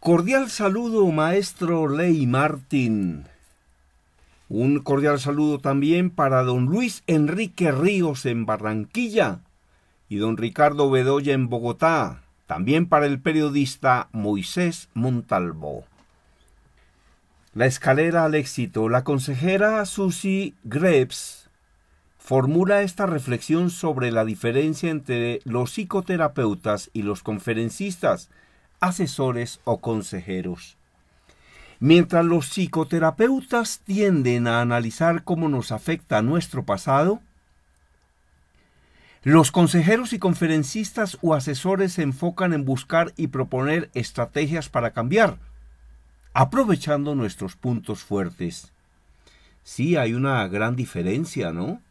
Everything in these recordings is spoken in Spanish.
Cordial saludo, maestro Ley Martín. Un cordial saludo también para don Luis Enrique Ríos en Barranquilla y don Ricardo Bedoya en Bogotá. También para el periodista Moisés Montalvo. La escalera al éxito. La consejera Susie Grebs formula esta reflexión sobre la diferencia entre los psicoterapeutas y los conferencistas asesores o consejeros. Mientras los psicoterapeutas tienden a analizar cómo nos afecta nuestro pasado, los consejeros y conferencistas o asesores se enfocan en buscar y proponer estrategias para cambiar, aprovechando nuestros puntos fuertes. Sí, hay una gran diferencia, ¿no?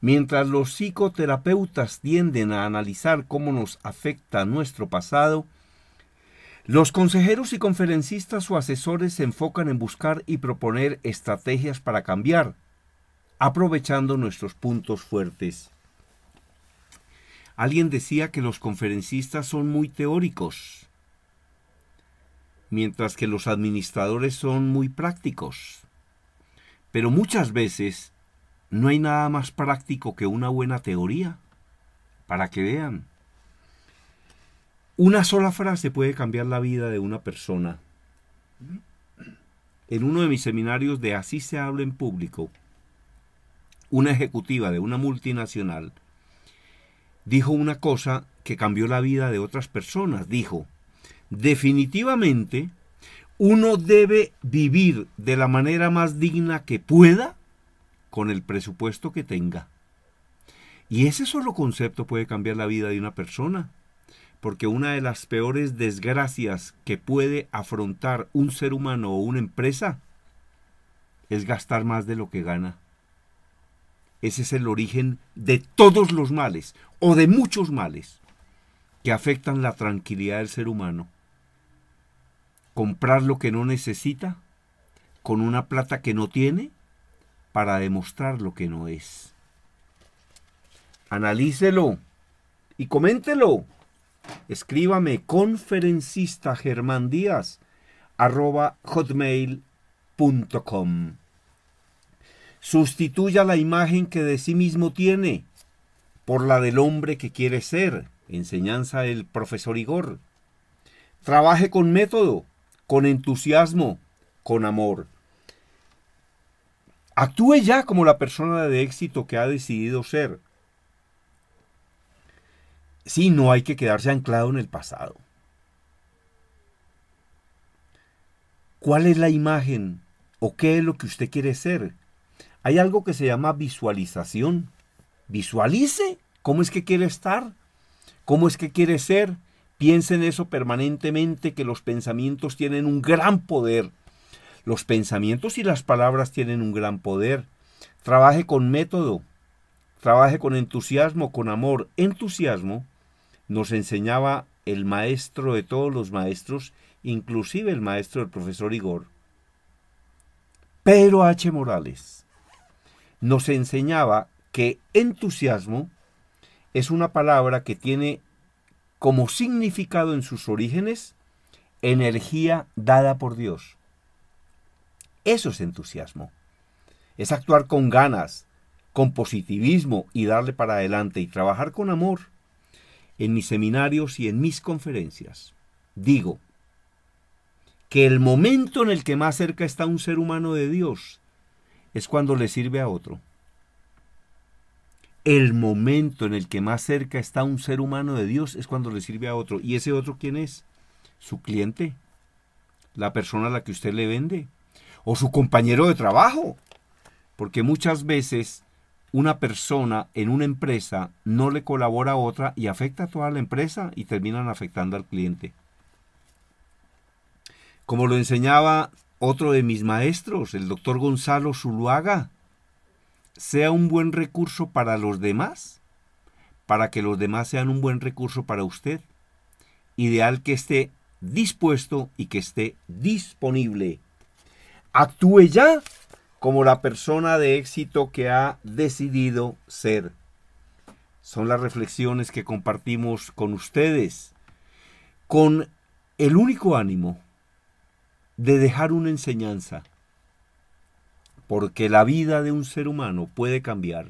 Mientras los psicoterapeutas tienden a analizar cómo nos afecta nuestro pasado, los consejeros y conferencistas o asesores se enfocan en buscar y proponer estrategias para cambiar, aprovechando nuestros puntos fuertes. Alguien decía que los conferencistas son muy teóricos, mientras que los administradores son muy prácticos. Pero muchas veces no hay nada más práctico que una buena teoría, para que vean. Una sola frase puede cambiar la vida de una persona. En uno de mis seminarios de Así se habla en público, una ejecutiva de una multinacional dijo una cosa que cambió la vida de otras personas. Dijo, definitivamente, uno debe vivir de la manera más digna que pueda con el presupuesto que tenga. Y ese solo concepto puede cambiar la vida de una persona porque una de las peores desgracias que puede afrontar un ser humano o una empresa es gastar más de lo que gana. Ese es el origen de todos los males, o de muchos males, que afectan la tranquilidad del ser humano. Comprar lo que no necesita, con una plata que no tiene, para demostrar lo que no es. Analícelo y coméntelo. Escríbame conferencista germán díaz Sustituya la imagen que de sí mismo tiene por la del hombre que quiere ser, enseñanza del profesor Igor. Trabaje con método, con entusiasmo, con amor. Actúe ya como la persona de éxito que ha decidido ser. Sí, no hay que quedarse anclado en el pasado. ¿Cuál es la imagen o qué es lo que usted quiere ser? Hay algo que se llama visualización. Visualice cómo es que quiere estar, cómo es que quiere ser. Piense en eso permanentemente, que los pensamientos tienen un gran poder. Los pensamientos y las palabras tienen un gran poder. Trabaje con método, trabaje con entusiasmo, con amor, entusiasmo, nos enseñaba el maestro de todos los maestros, inclusive el maestro del profesor Igor, Pedro H. Morales, nos enseñaba que entusiasmo es una palabra que tiene como significado en sus orígenes energía dada por Dios. Eso es entusiasmo. Es actuar con ganas, con positivismo y darle para adelante y trabajar con amor en mis seminarios y en mis conferencias, digo que el momento en el que más cerca está un ser humano de Dios es cuando le sirve a otro. El momento en el que más cerca está un ser humano de Dios es cuando le sirve a otro. ¿Y ese otro quién es? Su cliente, la persona a la que usted le vende, o su compañero de trabajo. Porque muchas veces una persona en una empresa no le colabora a otra y afecta a toda la empresa y terminan afectando al cliente. Como lo enseñaba otro de mis maestros, el doctor Gonzalo Zuluaga, sea un buen recurso para los demás, para que los demás sean un buen recurso para usted. Ideal que esté dispuesto y que esté disponible. Actúe ya como la persona de éxito que ha decidido ser. Son las reflexiones que compartimos con ustedes, con el único ánimo de dejar una enseñanza, porque la vida de un ser humano puede cambiar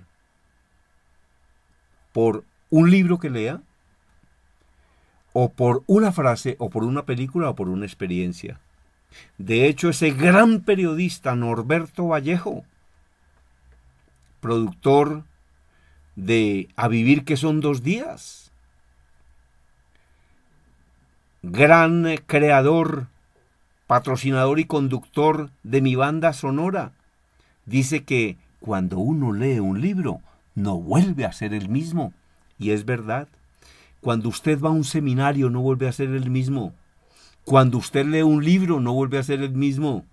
por un libro que lea, o por una frase, o por una película, o por una experiencia. De hecho, ese gran periodista Norberto Vallejo, productor de A Vivir que son dos días, gran creador, patrocinador y conductor de mi banda sonora, dice que cuando uno lee un libro no vuelve a ser el mismo. Y es verdad. Cuando usted va a un seminario no vuelve a ser el mismo. Cuando usted lee un libro no vuelve a ser el mismo.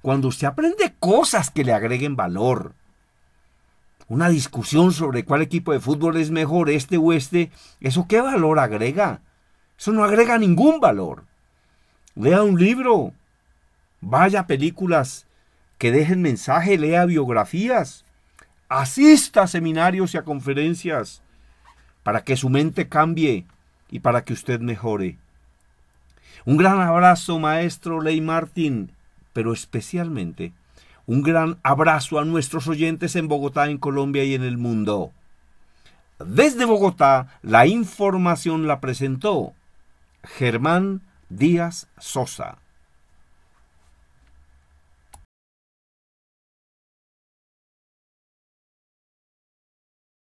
Cuando usted aprende cosas que le agreguen valor. Una discusión sobre cuál equipo de fútbol es mejor, este o este, ¿eso qué valor agrega? Eso no agrega ningún valor. Lea un libro, vaya a películas que dejen mensaje, lea biografías, asista a seminarios y a conferencias para que su mente cambie y para que usted mejore. Un gran abrazo, maestro Ley Martín, pero especialmente un gran abrazo a nuestros oyentes en Bogotá, en Colombia y en el mundo. Desde Bogotá, la información la presentó Germán Díaz Sosa.